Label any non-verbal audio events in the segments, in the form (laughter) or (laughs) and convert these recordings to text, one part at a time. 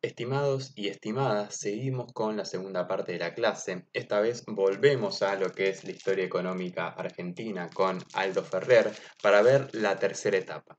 Estimados y estimadas, seguimos con la segunda parte de la clase. Esta vez volvemos a lo que es la historia económica argentina con Aldo Ferrer para ver la tercera etapa.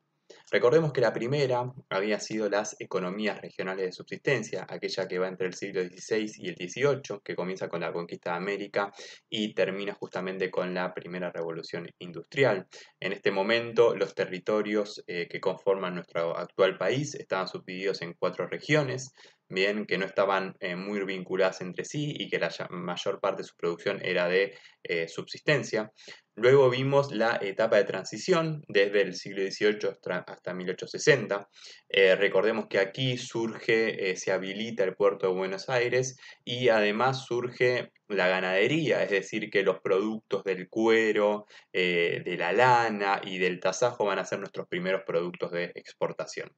Recordemos que la primera había sido las economías regionales de subsistencia, aquella que va entre el siglo XVI y el XVIII, que comienza con la conquista de América y termina justamente con la primera revolución industrial. En este momento, los territorios eh, que conforman nuestro actual país estaban subdivididos en cuatro regiones, bien que no estaban eh, muy vinculadas entre sí y que la mayor parte de su producción era de eh, subsistencia. Luego vimos la etapa de transición desde el siglo XVIII hasta 1860. Eh, recordemos que aquí surge, se habilita el puerto de Buenos Aires y además surge la ganadería, es decir, que los productos del cuero, de la lana y del tasajo van a ser nuestros primeros productos de exportación.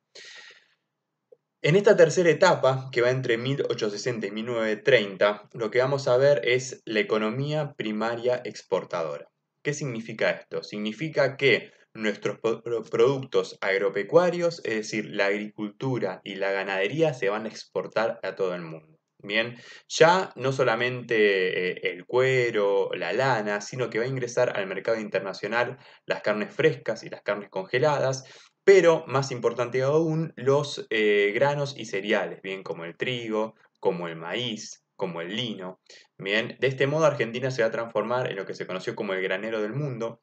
En esta tercera etapa, que va entre 1860 y 1930, lo que vamos a ver es la economía primaria exportadora. ¿Qué significa esto? Significa que nuestros productos agropecuarios, es decir, la agricultura y la ganadería, se van a exportar a todo el mundo. Bien, ya no solamente eh, el cuero, la lana, sino que va a ingresar al mercado internacional las carnes frescas y las carnes congeladas, pero más importante aún, los eh, granos y cereales, bien como el trigo, como el maíz, como el lino. Bien, de este modo Argentina se va a transformar en lo que se conoció como el granero del mundo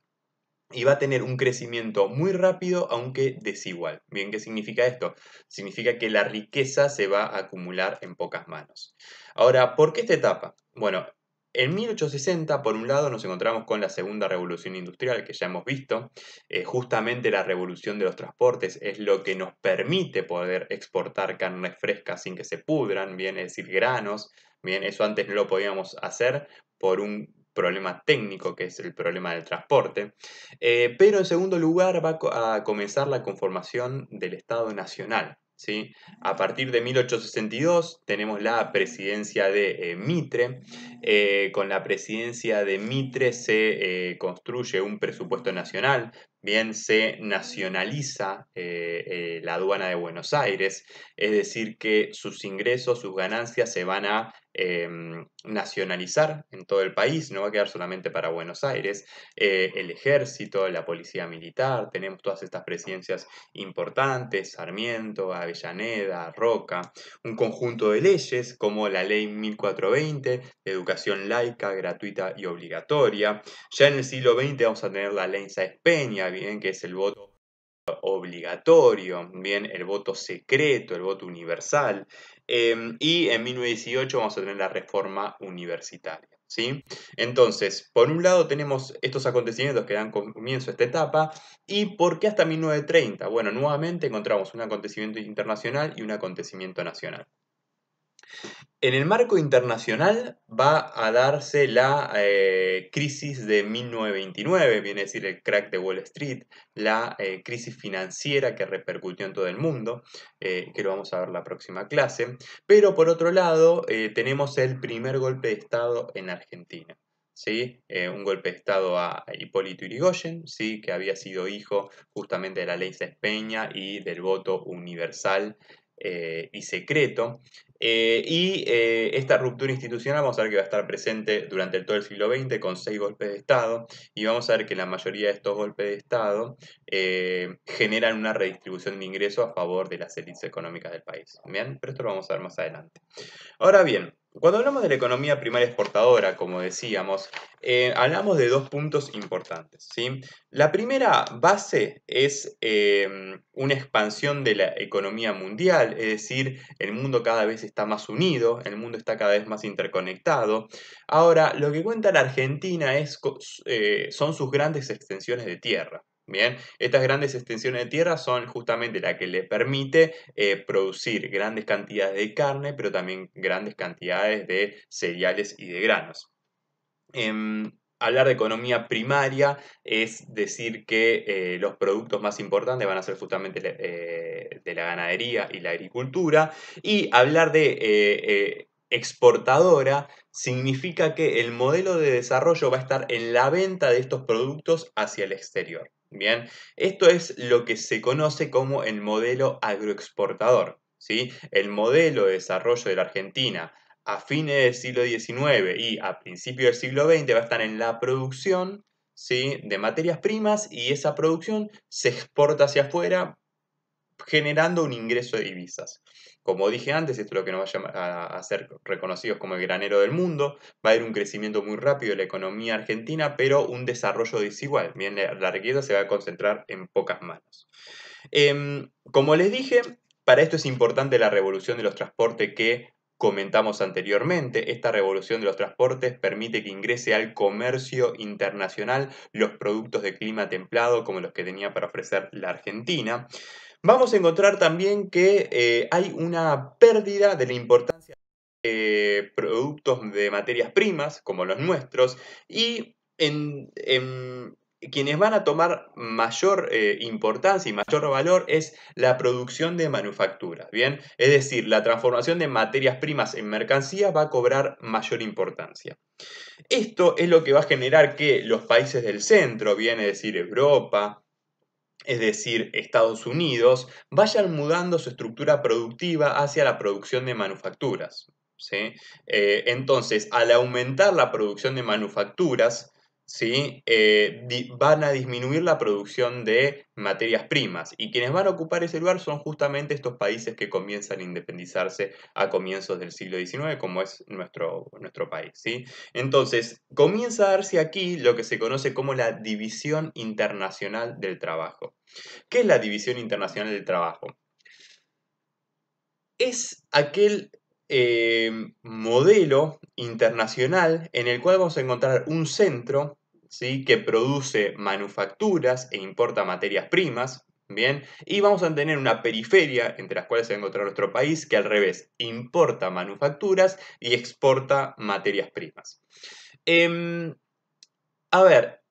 y va a tener un crecimiento muy rápido aunque desigual. Bien, ¿qué significa esto? Significa que la riqueza se va a acumular en pocas manos. Ahora, ¿por qué esta etapa? Bueno, en 1860, por un lado, nos encontramos con la segunda revolución industrial que ya hemos visto. Eh, justamente la revolución de los transportes es lo que nos permite poder exportar carnes frescas sin que se pudran, bien, es decir, granos. Bien, eso antes no lo podíamos hacer por un problema técnico que es el problema del transporte. Eh, pero en segundo lugar va a comenzar la conformación del Estado Nacional. ¿sí? A partir de 1862 tenemos la presidencia de eh, Mitre. Eh, con la presidencia de Mitre se eh, construye un presupuesto nacional, bien se nacionaliza la aduana de Buenos Aires, es decir, que sus ingresos, sus ganancias se van a Em, nacionalizar en todo el país, no va a quedar solamente para Buenos Aires, eh, el ejército, la policía militar, tenemos todas estas presidencias importantes, Sarmiento, Avellaneda, Roca, un conjunto de leyes como la ley 1420, de educación laica, gratuita y obligatoria. Ya en el siglo XX vamos a tener la ley Saez Peña, bien, que es el voto obligatorio, bien, el voto secreto, el voto universal, Em, y en 1918 vamos a tener la reforma universitaria. ¿sí? Entonces, por un lado tenemos estos acontecimientos que dan comienzo a esta etapa, y ¿por qué hasta 1930? Bueno, nuevamente encontramos un acontecimiento internacional y un acontecimiento nacional. En el marco internacional va a darse la eh, crisis de 1929, viene a decir el crack de Wall Street, la eh, crisis financiera que repercutió en todo el mundo, eh, que lo vamos a ver la próxima clase. Pero por otro lado, tenemos el primer golpe de Estado en Argentina. ¿Sí? un golpe de Estado a Hipólito Yrigoyen, ¿sí? que había sido hijo justamente de la ley Cespeña y del voto universal eh, y secreto. Eh, y eh, esta ruptura institucional vamos a ver que va a estar presente durante todo el siglo XX con seis golpes de Estado y vamos a ver que la mayoría de estos golpes de Estado generan una redistribución de ingresos a favor de las élites económicas del país. ¿Bien? Pero esto lo vamos a ver más adelante. Ahora bien, cuando hablamos de la economía primaria exportadora, como decíamos, eh, hablamos de dos puntos importantes. ¿sí? La primera base es em, una expansión de la economía mundial, es decir, el mundo cada vez está más unido, el mundo está cada vez más interconectado. Ahora, lo que cuenta la Argentina es, eh, son sus grandes extensiones de tierra. Bien, estas grandes extensiones de tierra son justamente la que le permite eh, producir grandes cantidades de carne, pero también grandes cantidades de cereales y de granos. Em, hablar de economía primaria es decir que eh, los productos más importantes van a ser justamente eh, de la ganadería y la agricultura. Y hablar de exportadora significa que el modelo de desarrollo va a estar en la venta de estos productos hacia el exterior. Bien, esto es lo que se conoce como el modelo agroexportador. ¿sí? El modelo de desarrollo de la Argentina a fines del siglo XIX y a principios del siglo XX va a estar en la producción de materias primas y esa producción se exporta hacia afuera generando un ingreso de divisas. Como dije antes, esto es lo que nos va a, ser reconocidos como el granero del mundo. Va a haber un crecimiento muy rápido de la economía argentina, pero un desarrollo desigual. Bien, la riqueza se va a concentrar en pocas manos. Em, como les dije, para esto es importante la revolución de los transportes que comentamos anteriormente, esta revolución de los transportes permite que ingrese al comercio internacional los productos de clima templado como los que tenía para ofrecer la Argentina. Vamos a encontrar también que eh, hay una pérdida de la importancia de productos de materias primas, como los nuestros, y en, quienes van a tomar mayor eh, importancia y mayor valor es la producción de manufacturas, ¿bien? Es decir, la transformación de materias primas en mercancías va a cobrar mayor importancia. Esto es lo que va a generar que los países del centro, bien, es decir, Europa, es decir, Estados Unidos, vayan mudando su estructura productiva hacia la producción de manufacturas. Eh, entonces, al aumentar la producción de manufacturas, eh, van a disminuir la producción de materias primas y quienes van a ocupar ese lugar son justamente estos países que comienzan a independizarse a comienzos del siglo XIX, como es nuestro, nuestro país. Entonces, comienza a darse aquí lo que se conoce como la división internacional del trabajo. ¿Qué es la división internacional del trabajo? Es aquel eh, modelo internacional en el cual vamos a encontrar un centro que produce manufacturas e importa materias primas, ¿bien? Y vamos a tener una periferia entre las cuales se va a encontrar nuestro país que al revés importa manufacturas y exporta materias primas. Em, a ver,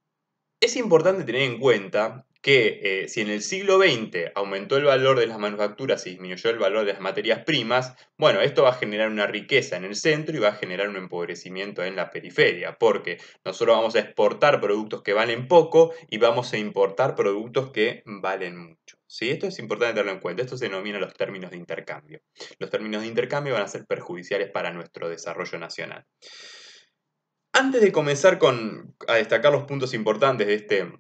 es importante tener en cuenta que eh, si en el siglo XX aumentó el valor de las manufacturas y disminuyó el valor de las materias primas, bueno, esto va a generar una riqueza en el centro y va a generar un empobrecimiento en la periferia, porque nosotros vamos a exportar productos que valen poco y vamos a importar productos que valen mucho. ¿sí? Esto es importante tenerlo en cuenta, esto se denomina los términos de intercambio. Los términos de intercambio van a ser perjudiciales para nuestro desarrollo nacional. Antes de comenzar con, a destacar los puntos importantes de este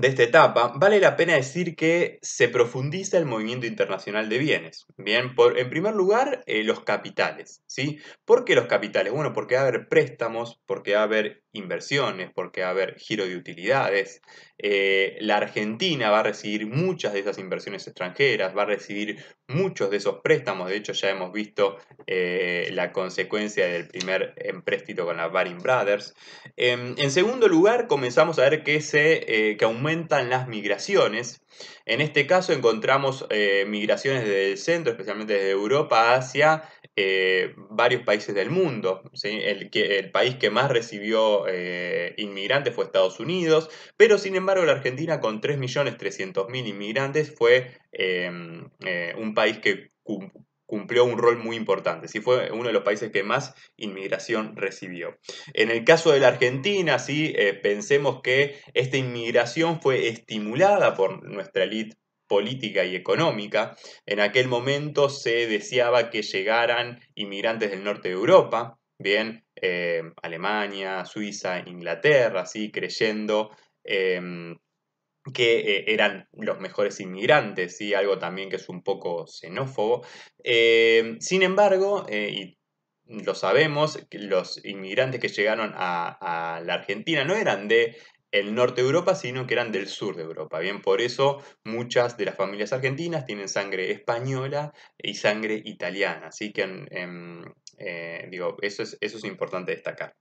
de esta etapa, vale la pena decir que se profundiza el movimiento internacional de bienes. Bien, por, en primer lugar, eh, los capitales. ¿sí? ¿Por qué los capitales? Bueno, porque va a haber préstamos, porque va a haber inversiones, porque va a haber giro de utilidades, eh, la Argentina va a recibir muchas de esas inversiones extranjeras, va a recibir muchos de esos préstamos. De hecho, ya hemos visto eh, la consecuencia del primer empréstito con la Baring Brothers. Em, en segundo lugar, comenzamos a ver que, se, eh, que aumentan las migraciones. En este caso encontramos migraciones desde el centro, especialmente desde Europa, hacia eh, varios países del mundo. El, país que más recibió eh, inmigrantes fue Estados Unidos, pero sin embargo la Argentina con 3.300.000 inmigrantes fue eh, un país que cumplió un rol muy importante, ¿sí? fue uno de los países que más inmigración recibió. En el caso de la Argentina, ¿sí? pensemos que esta inmigración fue estimulada por nuestra élite política y económica. En aquel momento se deseaba que llegaran inmigrantes del norte de Europa, bien, eh, Alemania, Suiza, Inglaterra, así creyendo em, que eh, eran los mejores inmigrantes, y algo también que es un poco xenófobo. Em, sin embargo, eh, y lo sabemos, los inmigrantes que llegaron a la Argentina no eran de el norte de Europa, sino que eran del sur de Europa. Bien, por eso muchas de las familias argentinas tienen sangre española y sangre italiana. Así que, em, eh, digo, eso es, eso es importante destacar.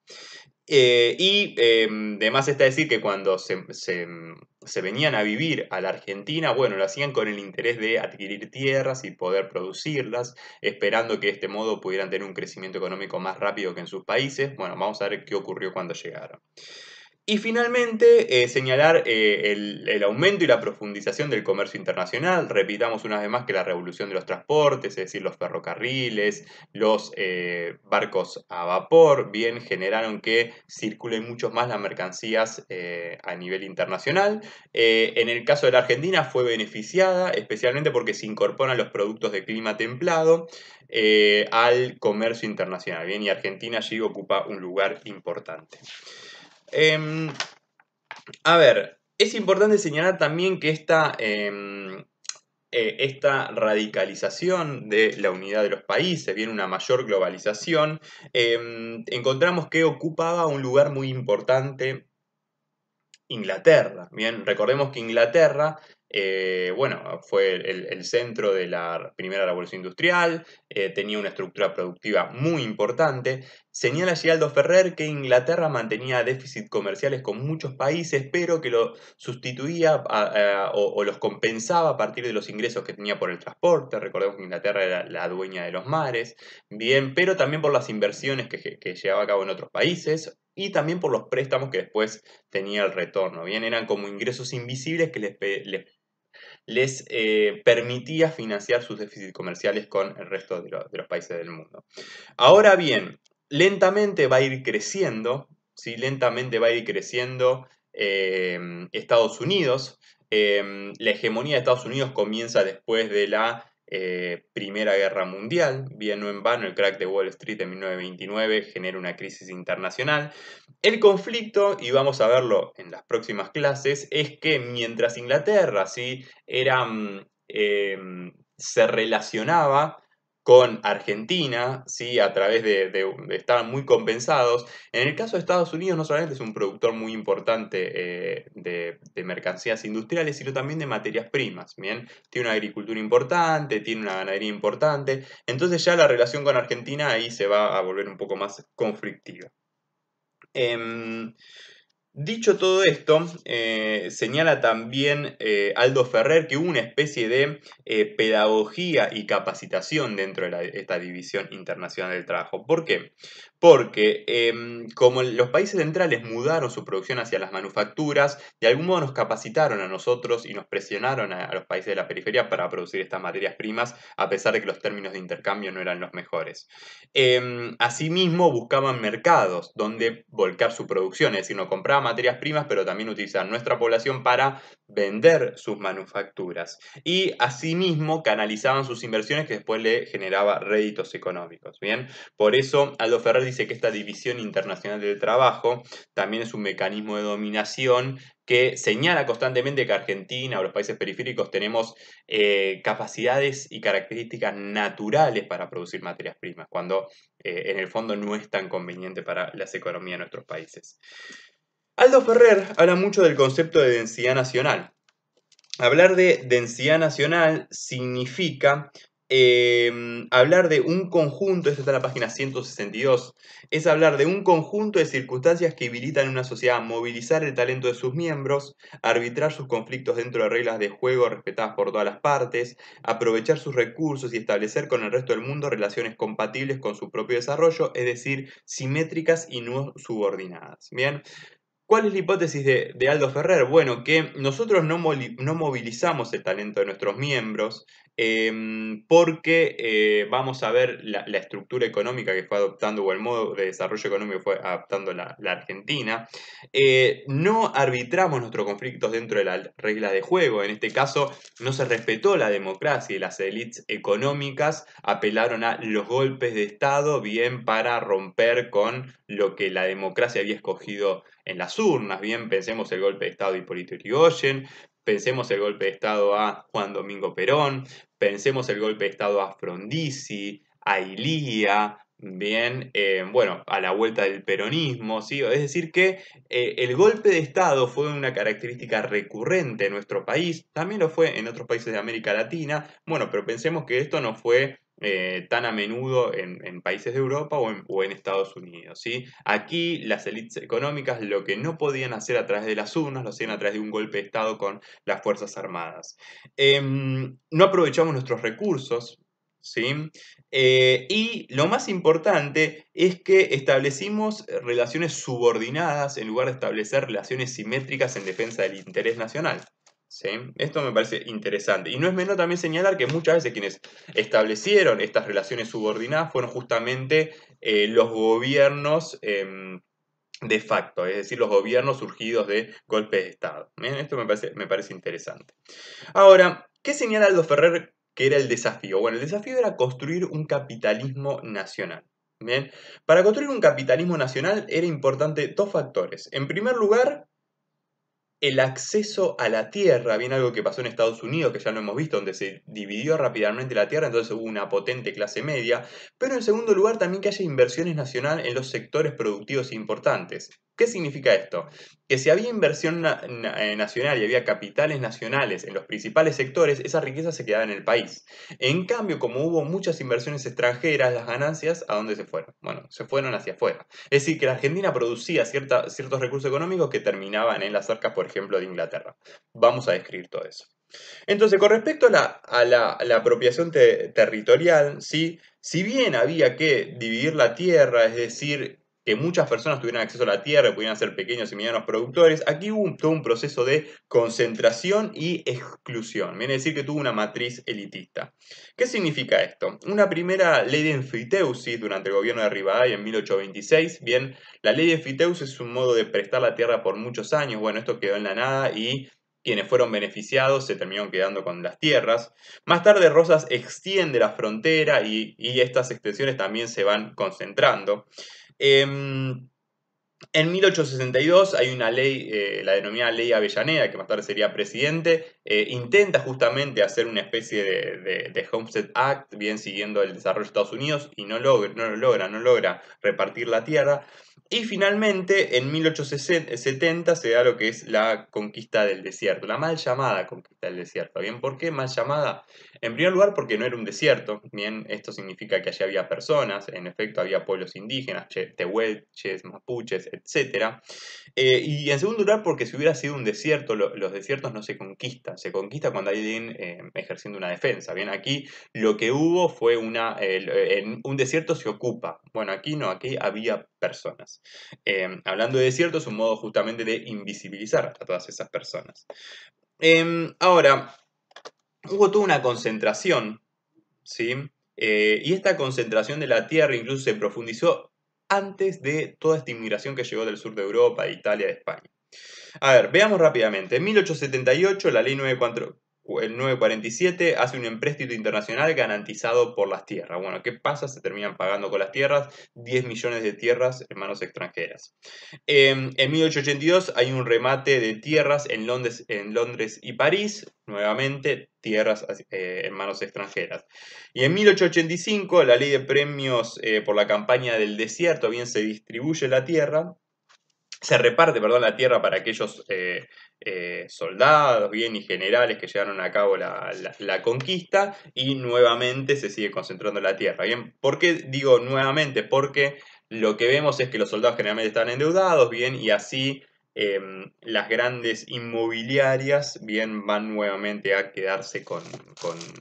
Eh, y además em, está decir que cuando se, se, venían a vivir a la Argentina, bueno, lo hacían con el interés de adquirir tierras y poder producirlas, esperando que de este modo pudieran tener un crecimiento económico más rápido que en sus países. Bueno, vamos a ver qué ocurrió cuando llegaron. Y finalmente, eh, señalar eh, el, aumento y la profundización del comercio internacional. Repitamos una vez más que la revolución de los transportes, es decir, los ferrocarriles, los eh, barcos a vapor, bien generaron que circulen muchos más las mercancías a nivel internacional. en el caso de la Argentina fue beneficiada, especialmente porque se incorporan los productos de clima templado al comercio internacional. Bien, y Argentina allí ocupa un lugar importante. Em, a ver, es importante señalar también que esta, em, eh, esta, radicalización de la unidad de los países, viene una mayor globalización, em, encontramos que ocupaba un lugar muy importante Inglaterra. Bien, recordemos que Inglaterra eh, bueno, fue el, centro de la primera revolución industrial, eh, tenía una estructura productiva muy importante. Señala Geraldo Ferrer que Inglaterra mantenía déficit comerciales con muchos países, pero que lo sustituía o, los compensaba a partir de los ingresos que tenía por el transporte. Recordemos que Inglaterra era la dueña de los mares, bien, pero también por las inversiones que, llevaba a cabo en otros países, y también por los préstamos que después tenía el retorno. Bien, eran como ingresos invisibles que les les eh, permitía financiar sus déficits comerciales con el resto de, los países del mundo. Ahora bien, lentamente va a ir creciendo, lentamente va a ir creciendo em, Estados Unidos. Em, la hegemonía de Estados Unidos comienza después de la eh, Primera Guerra Mundial. Bien, no en vano, el crack de Wall Street en 1929 genera una crisis internacional. El conflicto, y vamos a verlo en las próximas clases, es que mientras Inglaterra ¿sí? Era, mm, eh, se relacionaba con Argentina, ¿sí? a través de, de, muy compensados. En el caso de Estados Unidos, no solamente es un productor muy importante eh, de, mercancías industriales, sino también de materias primas. Bien, tiene una agricultura importante, tiene una ganadería importante. Entonces ya la relación con Argentina ahí se va a volver un poco más conflictiva. Em, Dicho todo esto, eh, señala también eh, Aldo Ferrer que hubo una especie de eh, pedagogía y capacitación dentro de esta división internacional del trabajo. ¿Por qué? porque em, como los países centrales mudaron su producción hacia las manufacturas, de algún modo nos capacitaron a nosotros y nos presionaron a, los países de la periferia para producir estas materias primas, a pesar de que los términos de intercambio no eran los mejores. Em, asimismo, buscaban mercados donde volcar su producción, es decir, no compraba materias primas, pero también utilizaban nuestra población para vender sus manufacturas. Y asimismo, canalizaban sus inversiones que después le generaba réditos económicos. Bien, por eso Aldo Ferrer dice que esta división internacional del trabajo también es un mecanismo de dominación que señala constantemente que Argentina o los países periféricos tenemos eh, capacidades y características naturales para producir materias primas, cuando eh, en el fondo no es tan conveniente para las economías de nuestros países. Aldo Ferrer habla mucho del concepto de densidad nacional. Hablar de densidad nacional significa Em, hablar de un conjunto, esta está en la página 162, es hablar de un conjunto de circunstancias que habilitan a una sociedad a movilizar el talento de sus miembros, arbitrar sus conflictos dentro de reglas de juego respetadas por todas las partes, aprovechar sus recursos y establecer con el resto del mundo relaciones compatibles con su propio desarrollo, es decir, simétricas y no subordinadas. Bien, ¿Cuál es la hipótesis de, Aldo Ferrer? Bueno, que nosotros no, movilizamos el talento de nuestros miembros em, porque eh, vamos a ver la, estructura económica que fue adoptando o el modo de desarrollo económico que fue adoptando la, Argentina. Eh, no arbitramos nuestros conflictos dentro de las reglas de juego. En este caso, no se respetó la democracia y las élites económicas apelaron a los golpes de Estado bien para romper con lo que la democracia había escogido en las urnas. Bien, pensemos el golpe de Estado de Hipólito Irigoyen, pensemos el golpe de Estado a Juan Domingo Perón, pensemos el golpe de Estado a Frondizi, a Ilía, Bien, eh, bueno, a la vuelta del peronismo, ¿sí? Es decir, que eh, el golpe de Estado fue una característica recurrente en nuestro país, también lo fue en otros países de América Latina, bueno, pero pensemos que esto no fue eh, tan a menudo en, países de Europa o en, Estados Unidos. ¿sí? Aquí las élites económicas lo que no podían hacer a través de las urnas lo hacían a través de un golpe de Estado con las Fuerzas Armadas. Em, no aprovechamos nuestros recursos, ¿sí? Eh, y lo más importante es que establecimos eh, relaciones subordinadas en lugar de establecer relaciones simétricas en defensa del interés nacional. ¿sí? Esto me parece interesante. Y no es menos también señalar que muchas veces quienes establecieron estas relaciones subordinadas fueron justamente eh, los gobiernos em, de facto, es decir, los gobiernos surgidos de golpes de Estado. Esto me parece, me parece interesante. Ahora, ¿qué señala Aldo Ferrer que era el desafío. Bueno, el desafío era construir un capitalismo nacional. Bien, para construir un capitalismo nacional era importante dos factores. En primer lugar, el acceso a la tierra, bien algo que pasó en Estados Unidos, que ya lo hemos visto, donde se dividió rápidamente la tierra, entonces hubo una potente clase media, pero en segundo lugar también que haya inversiones nacionales en los sectores productivos importantes. ¿Qué significa esto? Que si había inversión eh, nacional y había capitales nacionales en los principales sectores, esa riqueza se quedaba en el país. En cambio, como hubo muchas inversiones extranjeras, las ganancias, ¿a dónde se fueron? Bueno, se fueron hacia afuera. Es decir, que la Argentina producía ciertos recursos económicos que terminaban en las arcas, por ejemplo, de Inglaterra. Vamos a describir todo eso. Entonces, con respecto a la, apropiación territorial, ¿sí? si bien había que dividir la tierra, es decir, que muchas personas tuvieran acceso a la tierra, pudieran ser pequeños y medianos productores. Aquí hubo un, todo un proceso de concentración y exclusión. Viene a decir que tuvo una matriz elitista. ¿Qué significa esto? Una primera ley de enfiteusis durante el gobierno de Rivadavia en 1826. Bien, la ley de enfiteusis es un modo de prestar la tierra por muchos años. Bueno, esto quedó en la nada y quienes fueron beneficiados se terminaron quedando con las tierras. Más tarde Rosas extiende la frontera y, estas extensiones también se van concentrando. Em, en 1862 hay una ley, eh, la denominada Ley Avellaneda, que más tarde sería presidente, eh, intenta justamente hacer una especie de, de, Homestead Act, bien siguiendo el desarrollo de Estados Unidos, y no logra, no logra, no logra repartir la tierra. Y finalmente, en 1870 se da lo que es la conquista del desierto, la mal llamada conquista del desierto. Bien, ¿por qué mal llamada? En primer lugar, porque no era un desierto. Bien, esto significa que allí había personas, en efecto, había pueblos indígenas, tehuelches, mapuches, etc. Eh, y en segundo lugar, porque si hubiera sido un desierto, los desiertos no se conquistan. Se conquista cuando hay alguien eh, ejerciendo una defensa. Bien, aquí lo que hubo fue una. Eh, un desierto se ocupa. Bueno, aquí no, aquí había personas. Em, hablando de desierto, es un modo justamente de invisibilizar a todas esas personas. Em, ahora, hubo toda una concentración, ¿sí? Eh, y esta concentración de la tierra incluso se profundizó antes de toda esta inmigración que llegó del sur de Europa, de Italia, de España. A ver, veamos rápidamente. En 1878 la ley 94, el 947 hace un empréstito internacional garantizado por las tierras. Bueno, ¿qué pasa? Se terminan pagando con las tierras 10 millones de tierras en manos extranjeras. Em, en 1882 hay un remate de tierras en Londres, en Londres y París, nuevamente tierras eh, en manos extranjeras. Y en 1885 la ley de premios eh, por la campaña del desierto, bien se distribuye la tierra se reparte perdón, la tierra para aquellos eh, eh, soldados, bien y generales que llevaron a cabo la, conquista y nuevamente se sigue concentrando la tierra. Bien, ¿por qué digo nuevamente? Porque lo que vemos es que los soldados generalmente están endeudados, bien, y así em, las grandes inmobiliarias, bien, van nuevamente a quedarse con,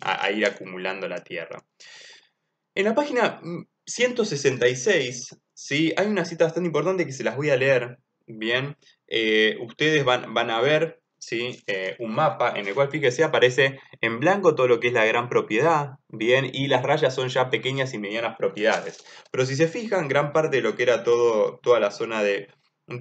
a, ir acumulando la tierra. En la página 166, mm, hay una cita bastante importante que se las voy a leer, Bien, eh, ustedes van, van, a ver ¿sí? Eh, un mapa en el cual, fíjese, aparece en blanco todo lo que es la gran propiedad, bien, y las rayas son ya pequeñas y medianas propiedades. Pero si se fijan, gran parte de lo que era todo, toda la zona de,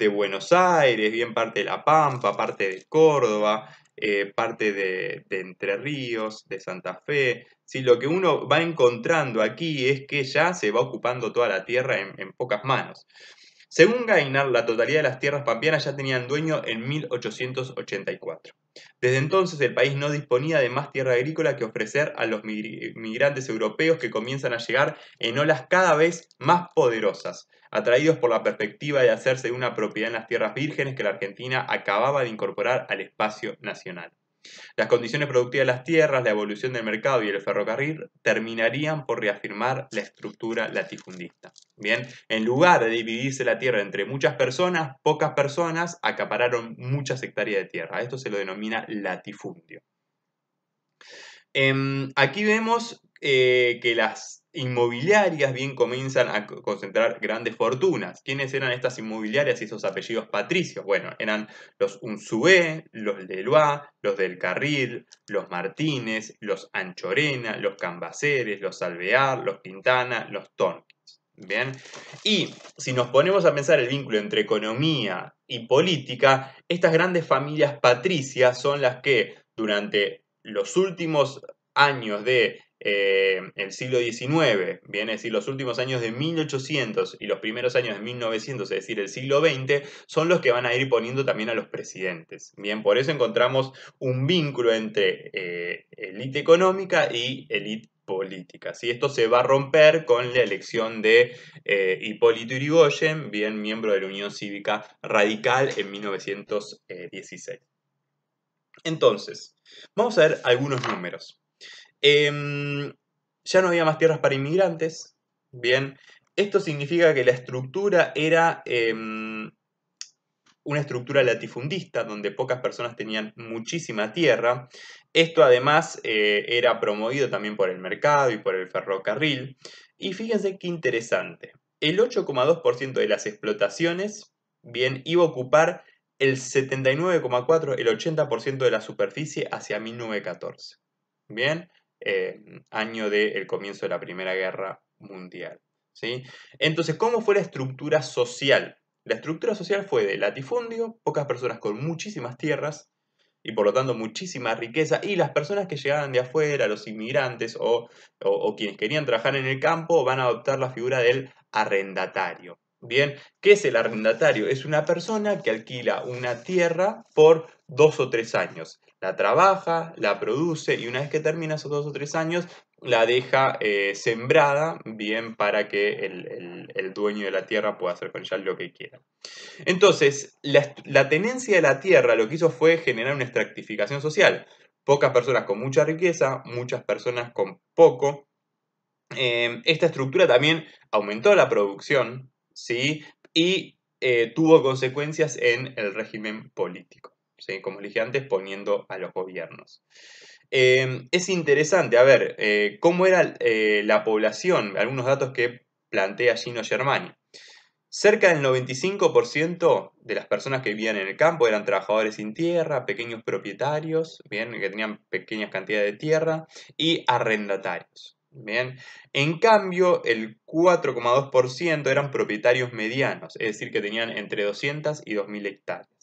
Buenos Aires, bien parte de La Pampa, parte de Córdoba, eh, parte de, Entre Ríos, de Santa Fe. Lo que uno va encontrando aquí es que ya se va ocupando toda la tierra en pocas manos. Según Gainar, la totalidad de las tierras pampeanas ya tenían dueño en 1884. Desde entonces el país no disponía de más tierra agrícola que ofrecer a los migrantes europeos que comienzan a llegar en olas cada vez más poderosas, atraídos por la perspectiva de hacerse una propiedad en las tierras vírgenes que la Argentina acababa de incorporar al espacio nacional. Las condiciones productivas de las tierras, la evolución del mercado y el ferrocarril terminarían por reafirmar la estructura latifundista. Bien, en lugar de dividirse la tierra entre muchas personas, pocas personas acapararon muchas hectáreas de tierra. Esto se lo denomina latifundio. Em, aquí vemos eh, que las inmobiliarias bien comienzan a concentrar grandes fortunas. ¿Quiénes eran estas inmobiliarias y esos apellidos patricios? Bueno, eran los Unzué, los Lelois, los del Carril, los Martínez, los Anchorena, los Cambaceres, los Alvear, los Quintana, los Tonkins. Bien, y si nos ponemos a pensar el vínculo entre economía y política, estas grandes familias patricias son las que durante los últimos años de el eh, siglo XIX, viene si decir, los últimos años de 1800 y los primeros años de 1900, es decir, el siglo XX, son los que van a ir poniendo también a los presidentes. Bien, por eso encontramos un vínculo entre eh, elite élite económica y élite política. Si Esto se va a romper con la elección de eh, Hipólito Yrigoyen, bien miembro de la Unión Cívica Radical en 1916. Entonces, vamos a ver algunos números. Em, ya no había más tierras para inmigrantes. Bien, esto significa que la estructura era em, una estructura latifundista, donde pocas personas tenían muchísima tierra. Esto además eh, era promovido también por el mercado y por el ferrocarril. Y fíjense qué interesante. El 8,2% de las explotaciones, bien, iba a ocupar el 79,4, el 80% de la superficie hacia 1914. Bien, eh, año del comienzo de la Primera Guerra Mundial. ¿sí? Entonces, ¿cómo fue la estructura social? La estructura social fue de latifundio, pocas personas con muchísimas tierras y por lo tanto muchísima riqueza, y las personas que llegaban de afuera, los inmigrantes o, o quienes querían trabajar en el campo, van a adoptar la figura del arrendatario. Bien, ¿qué es el arrendatario? Es una persona que alquila una tierra por dos o tres años. La trabaja, la produce y una vez que termina esos dos o tres años, la deja eh, sembrada bien para que el, dueño de la tierra pueda hacer con ella lo que quiera. Entonces, la, tenencia de la tierra lo que hizo fue generar una extractificación social. Pocas personas con mucha riqueza, muchas personas con poco. Em, esta estructura también aumentó la producción, ¿sí? Y eh, tuvo consecuencias en el régimen político como dije antes, poniendo a los gobiernos. Em, es interesante, a ver, eh, cómo era eh, la población, algunos datos que plantea Gino Germani. Cerca del 95% de las personas que vivían en el campo eran trabajadores sin tierra, pequeños propietarios, bien, que tenían pequeñas cantidades de tierra, y arrendatarios. Bien. En cambio, el 4,2% eran propietarios medianos, es decir, que tenían entre 200 y 2.000 hectáreas.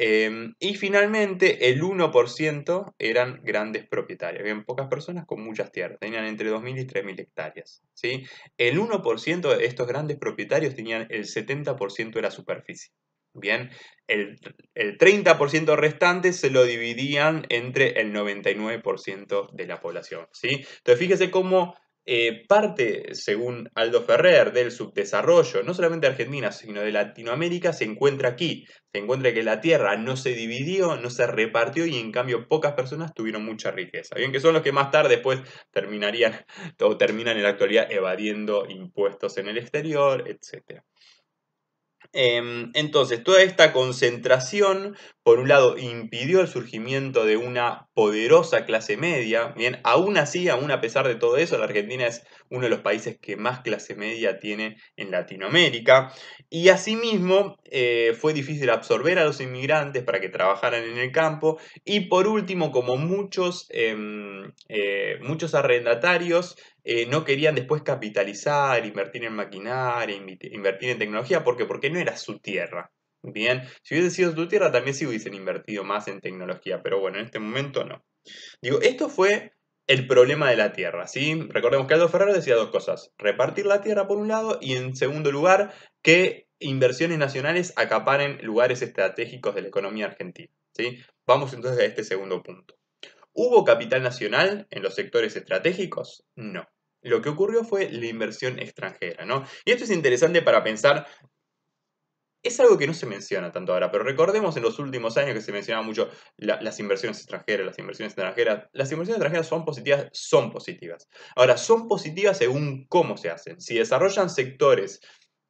Em, y finalmente, el 1% eran grandes propietarios. Bien, pocas personas con muchas tierras. Tenían entre 2.000 y 3.000 hectáreas. ¿sí? El 1% de estos grandes propietarios tenían el 70% de la superficie. Bien, el, el 30% restante se lo dividían entre el 99% de la población. ¿sí? Entonces, fíjese cómo eh, parte, según Aldo Ferrer, del subdesarrollo, no solamente de Argentina, sino de Latinoamérica, se encuentra aquí. Se encuentra que la tierra no se dividió, no se repartió y en cambio pocas personas tuvieron mucha riqueza. Bien que son los que más tarde pues terminarían (laughs) o terminan en la actualidad evadiendo impuestos en el exterior, etc. Em, entonces, toda esta concentración por un lado, impidió el surgimiento de una poderosa clase media. Bien, aún así, aún a pesar de todo eso, la Argentina es uno de los países que más clase media tiene en Latinoamérica. Y asimismo, eh, fue difícil absorber a los inmigrantes para que trabajaran en el campo. Y por último, como muchos, em, eh, muchos arrendatarios eh, no querían después capitalizar, invertir en maquinaria, invertir en tecnología, ¿por qué? Porque no era su tierra. Bien, si hubiese sido su tierra también se hubiesen invertido más en tecnología, pero bueno, en este momento no. Digo, esto fue el problema de la tierra, ¿sí? Recordemos que Aldo Ferraro decía dos cosas, repartir la tierra por un lado y en segundo lugar que inversiones nacionales acaparen lugares estratégicos de la economía argentina, ¿sí? Vamos entonces a este segundo punto. ¿Hubo capital nacional en los sectores estratégicos? No. Lo que ocurrió fue la inversión extranjera, ¿no? Y esto es interesante para pensar es algo que no se menciona tanto ahora, pero recordemos en los últimos años que se mencionaba mucho las inversiones extranjeras, las inversiones extranjeras. Las inversiones extranjeras son positivas, son positivas. Ahora, son positivas según cómo se hacen. Si desarrollan sectores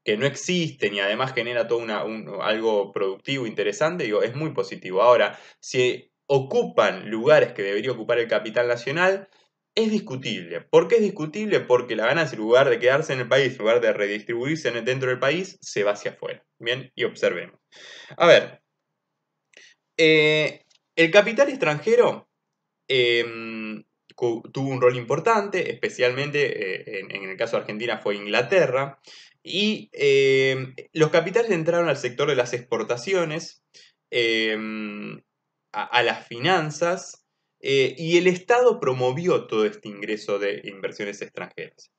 que no existen y además genera todo una, algo productivo, interesante, digo, es muy positivo. Ahora, si ocupan lugares que debería ocupar el capital nacional, es discutible. ¿Por qué es discutible? Porque la ganancia, en lugar de quedarse en el país, en lugar de redistribuirse dentro del país, se va hacia afuera. Bien, y observemos. A ver, eh, el capital extranjero em, tuvo un rol importante, especialmente eh, en, el caso de Argentina fue Inglaterra, y em, los capitales entraron al sector de las exportaciones, em, a, las finanzas, eh, y el Estado promovió todo este ingreso de inversiones extranjeras.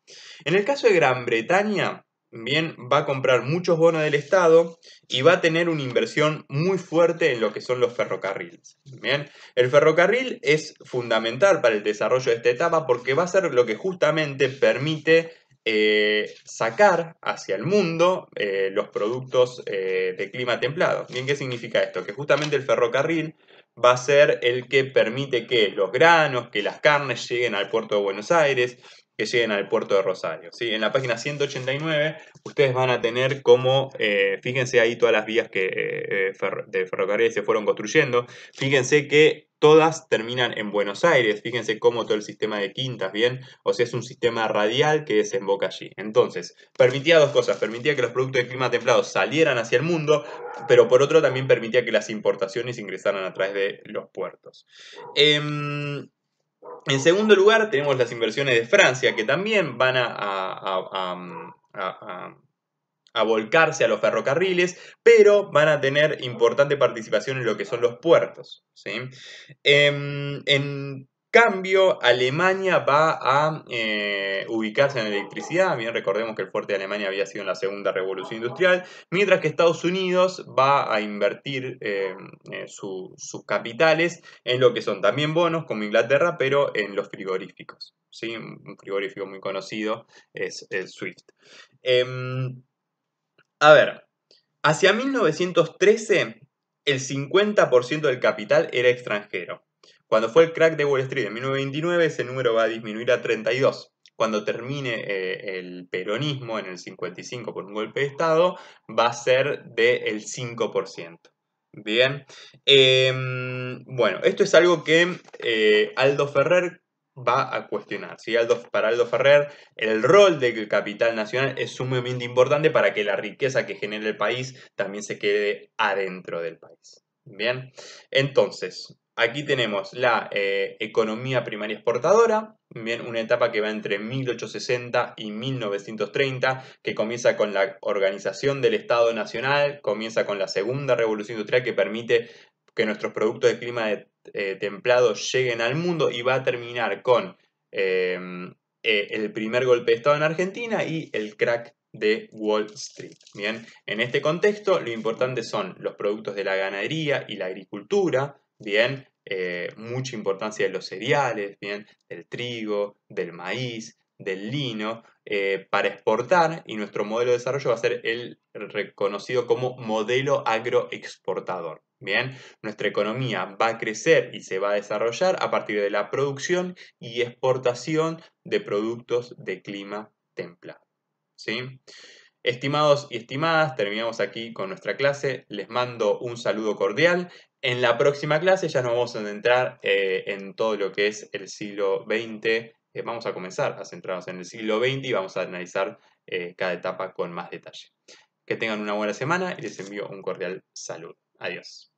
En el caso de Gran Bretaña, bien va a comprar muchos bonos del Estado y va a tener una inversión muy fuerte en lo que son los ferrocarriles. Bien, el ferrocarril es fundamental para el desarrollo de esta etapa porque va a ser lo que justamente permite eh, sacar hacia el mundo eh, los productos eh, de clima templado. Bien, ¿qué significa esto? Que justamente el ferrocarril va a ser el que permite que los granos, que las carnes lleguen al puerto de Buenos Aires, que lleguen al puerto de Rosario. ¿sí? En la página 189 ustedes van a tener como, eh, fíjense ahí todas las vías que, eh, eh, de ferrocarril se fueron construyendo, fíjense que todas terminan en Buenos Aires, fíjense cómo todo el sistema de quintas, ¿bien? O sea, es un sistema radial que desemboca allí. Entonces, permitía dos cosas, permitía que los productos de clima templado salieran hacia el mundo, pero por otro también permitía que las importaciones ingresaran a través de los puertos. Em, en segundo lugar, tenemos las inversiones de Francia, que también van a, volcarse a los ferrocarriles, pero van a tener importante participación en lo que son los puertos. Em, en cambio, Alemania va a eh, ubicarse en electricidad. Bien, recordemos que el fuerte de Alemania había sido en la segunda revolución industrial, mientras que Estados Unidos va a invertir eh, eh, sus capitales en lo que son también bonos, como Inglaterra, pero en los frigoríficos. ¿sí? Un frigorífico muy conocido es el Swift. Em, a ver, hacia 1913 el 50% del capital era extranjero. Cuando fue el crack de Wall Street en 1929, ese número va a disminuir a 32. Cuando termine eh, el peronismo en el 55 por un golpe de Estado, va a ser del 5%. Bien. Em, bueno, esto es algo que eh, Aldo Ferrer va a cuestionar. ¿sí? Aldo, para Aldo Ferrer, el rol del capital nacional es sumamente importante para que la riqueza que genere el país también se quede adentro del país. Bien, entonces, Aquí tenemos la eh, economía primaria exportadora, bien, una etapa que va entre 1860 y 1930, que comienza con la organización del Estado Nacional, comienza con la segunda revolución industrial que permite que nuestros productos de clima eh, templado lleguen al mundo y va a terminar con em, eh, el primer golpe de Estado en Argentina y el crack de Wall Street. Bien, en este contexto lo importante son los productos de la ganadería y la agricultura, bien, eh, mucha importancia de los cereales, bien, del trigo, del maíz, del lino, eh, para exportar y nuestro modelo de desarrollo va a ser el reconocido como modelo agroexportador. Bien, nuestra economía va a crecer y se va a desarrollar a partir de la producción y exportación de productos de clima templado. ¿Sí? Estimados y estimadas, terminamos aquí con nuestra clase. Les mando un saludo cordial en la próxima clase ya nos vamos a entrar eh, en todo lo que es el siglo XX. Eh, vamos a comenzar a centrarnos en el siglo XX y vamos a analizar eh, cada etapa con más detalle. Que tengan una buena semana y les envío un cordial saludo. Adiós.